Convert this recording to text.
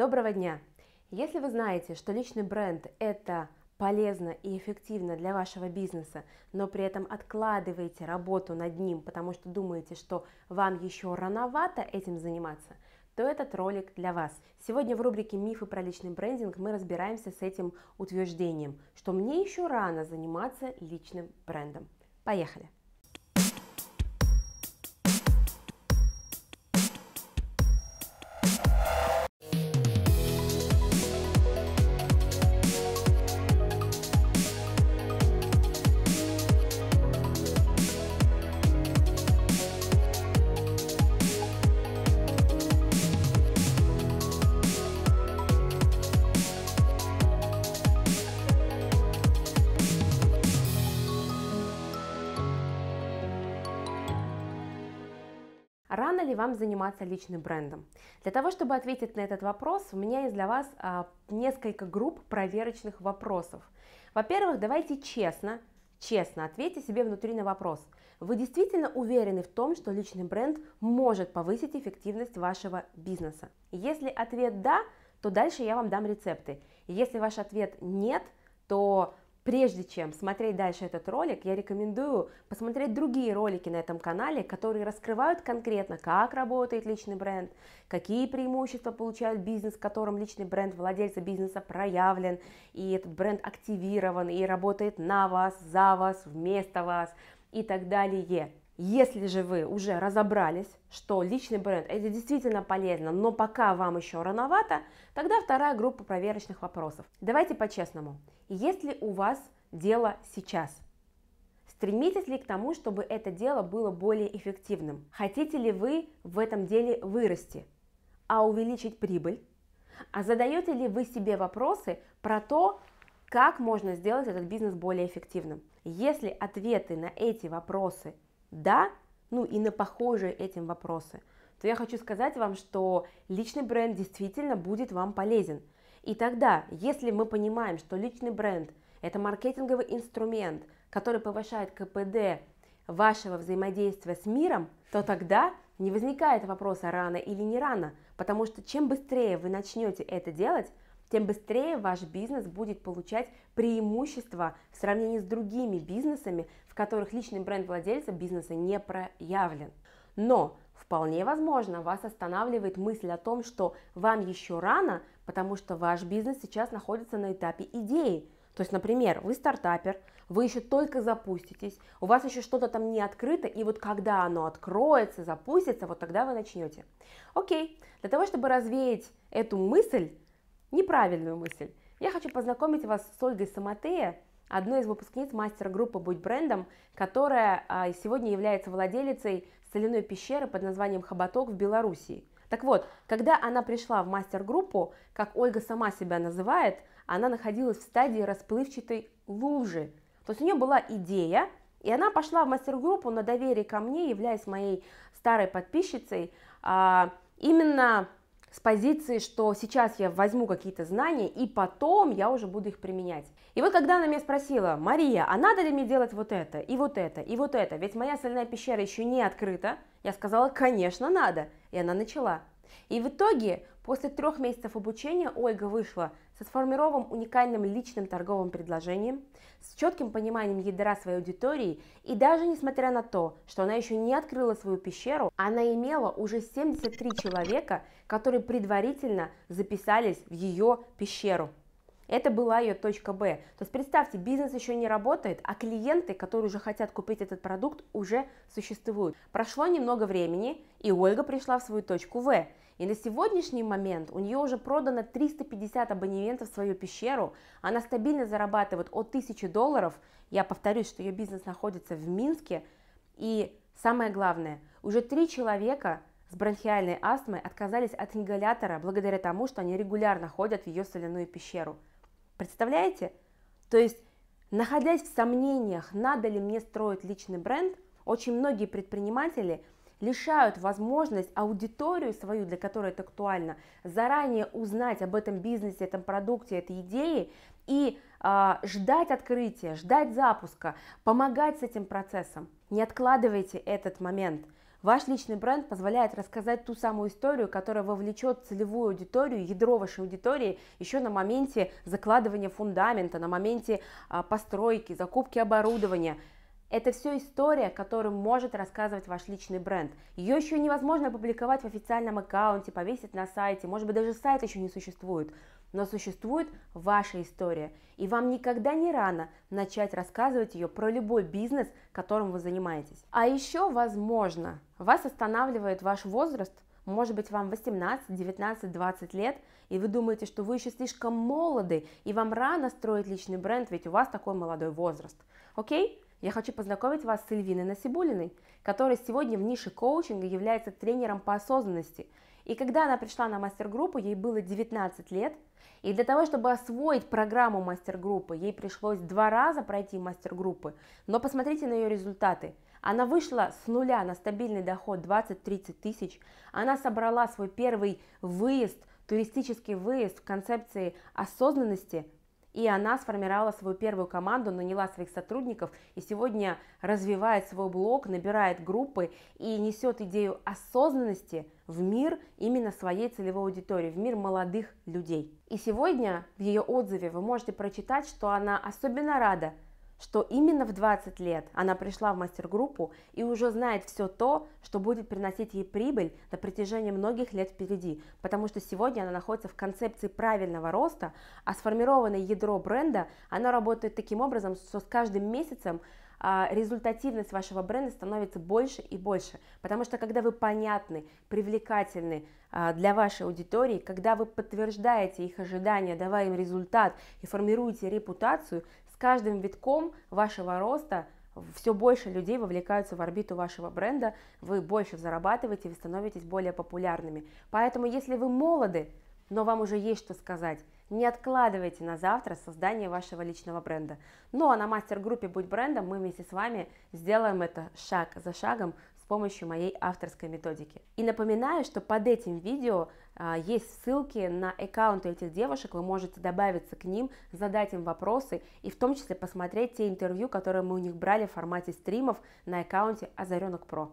Доброго дня! Если вы знаете, что личный бренд – это полезно и эффективно для вашего бизнеса, но при этом откладываете работу над ним, потому что думаете, что вам еще рановато этим заниматься, то этот ролик для вас. Сегодня в рубрике «Мифы про личный брендинг» мы разбираемся с этим утверждением, что мне еще рано заниматься личным брендом. Поехали! ли вам заниматься личным брендом? Для того, чтобы ответить на этот вопрос, у меня есть для вас а, несколько групп проверочных вопросов. Во-первых, давайте честно, честно ответьте себе внутри на вопрос. Вы действительно уверены в том, что личный бренд может повысить эффективность вашего бизнеса? Если ответ «да», то дальше я вам дам рецепты. Если ваш ответ «нет», то Прежде чем смотреть дальше этот ролик, я рекомендую посмотреть другие ролики на этом канале, которые раскрывают конкретно, как работает личный бренд, какие преимущества получает бизнес, в котором личный бренд владельца бизнеса проявлен, и этот бренд активирован и работает на вас, за вас, вместо вас и так далее. Если же вы уже разобрались, что личный бренд это действительно полезно, но пока вам еще рановато, тогда вторая группа проверочных вопросов. Давайте по-честному. Есть ли у вас дело сейчас? Стремитесь ли к тому, чтобы это дело было более эффективным? Хотите ли вы в этом деле вырасти, а увеличить прибыль? А задаете ли вы себе вопросы про то, как можно сделать этот бизнес более эффективным? Если ответы на эти вопросы да, ну и на похожие этим вопросы, то я хочу сказать вам, что личный бренд действительно будет вам полезен. И тогда, если мы понимаем, что личный бренд – это маркетинговый инструмент, который повышает КПД вашего взаимодействия с миром, то тогда не возникает вопроса рано или не рано, потому что чем быстрее вы начнете это делать, тем быстрее ваш бизнес будет получать преимущества в сравнении с другими бизнесами, которых личный бренд владельца бизнеса не проявлен. Но вполне возможно вас останавливает мысль о том, что вам еще рано, потому что ваш бизнес сейчас находится на этапе идеи. То есть, например, вы стартапер, вы еще только запуститесь, у вас еще что-то там не открыто, и вот когда оно откроется, запустится, вот тогда вы начнете. Окей, для того, чтобы развеять эту мысль, неправильную мысль, я хочу познакомить вас с Ольгой Самотея, одной из выпускниц мастер-группы «Будь брендом», которая а, сегодня является владелицей соляной пещеры под названием «Хоботок» в Белоруссии. Так вот, когда она пришла в мастер-группу, как Ольга сама себя называет, она находилась в стадии расплывчатой лужи. То есть у нее была идея, и она пошла в мастер-группу на доверие ко мне, являясь моей старой подписчицей, а, именно с позиции, что сейчас я возьму какие-то знания, и потом я уже буду их применять. И вот когда она меня спросила, Мария, а надо ли мне делать вот это, и вот это, и вот это, ведь моя сольная пещера еще не открыта, я сказала, конечно, надо. И она начала. И в итоге, после трех месяцев обучения, Ольга вышла со сформированным уникальным личным торговым предложением, с четким пониманием ядра своей аудитории, и даже несмотря на то, что она еще не открыла свою пещеру, она имела уже 73 человека, которые предварительно записались в ее пещеру. Это была ее точка Б. То есть представьте, бизнес еще не работает, а клиенты, которые уже хотят купить этот продукт, уже существуют. Прошло немного времени, и Ольга пришла в свою точку В. И на сегодняшний момент у нее уже продано 350 абонементов в свою пещеру, она стабильно зарабатывает от 1000 долларов, я повторюсь, что ее бизнес находится в Минске, и самое главное, уже три человека с бронхиальной астмой отказались от ингалятора благодаря тому, что они регулярно ходят в ее соляную пещеру – Представляете? То есть, находясь в сомнениях, надо ли мне строить личный бренд, очень многие предприниматели лишают возможность аудиторию свою, для которой это актуально, заранее узнать об этом бизнесе, этом продукте, этой идее и э, ждать открытия, ждать запуска, помогать с этим процессом. Не откладывайте этот момент – Ваш личный бренд позволяет рассказать ту самую историю, которая вовлечет целевую аудиторию, ядро вашей аудитории еще на моменте закладывания фундамента, на моменте а, постройки, закупки оборудования – это все история, которую может рассказывать ваш личный бренд. Ее еще невозможно опубликовать в официальном аккаунте, повесить на сайте, может быть даже сайт еще не существует. Но существует ваша история, и вам никогда не рано начать рассказывать ее про любой бизнес, которым вы занимаетесь. А еще, возможно, вас останавливает ваш возраст, может быть, вам 18, 19, 20 лет, и вы думаете, что вы еще слишком молоды, и вам рано строить личный бренд, ведь у вас такой молодой возраст. Окей? Я хочу познакомить вас с Эльвиной Насибулиной, которая сегодня в нише коучинга является тренером по осознанности. И когда она пришла на мастер-группу, ей было 19 лет, и для того, чтобы освоить программу мастер-группы, ей пришлось два раза пройти мастер-группы, но посмотрите на ее результаты. Она вышла с нуля на стабильный доход 20-30 тысяч, она собрала свой первый выезд, туристический выезд в концепции осознанности – и она сформировала свою первую команду, наняла своих сотрудников и сегодня развивает свой блог, набирает группы и несет идею осознанности в мир именно своей целевой аудитории, в мир молодых людей. И сегодня в ее отзыве вы можете прочитать, что она особенно рада – что именно в 20 лет она пришла в мастер-группу и уже знает все то, что будет приносить ей прибыль на протяжении многих лет впереди, потому что сегодня она находится в концепции правильного роста, а сформированное ядро бренда, оно работает таким образом, что с каждым месяцем а, результативность вашего бренда становится больше и больше, потому что когда вы понятны, привлекательны а, для вашей аудитории, когда вы подтверждаете их ожидания, давая им результат и формируете репутацию, каждым витком вашего роста все больше людей вовлекаются в орбиту вашего бренда, вы больше зарабатываете, вы становитесь более популярными. Поэтому, если вы молоды, но вам уже есть что сказать, не откладывайте на завтра создание вашего личного бренда. Ну а на мастер-группе «Будь брендом» мы вместе с вами сделаем это шаг за шагом помощью моей авторской методики. И напоминаю, что под этим видео а, есть ссылки на аккаунты этих девушек, вы можете добавиться к ним, задать им вопросы и в том числе посмотреть те интервью, которые мы у них брали в формате стримов на аккаунте Озаренок Про.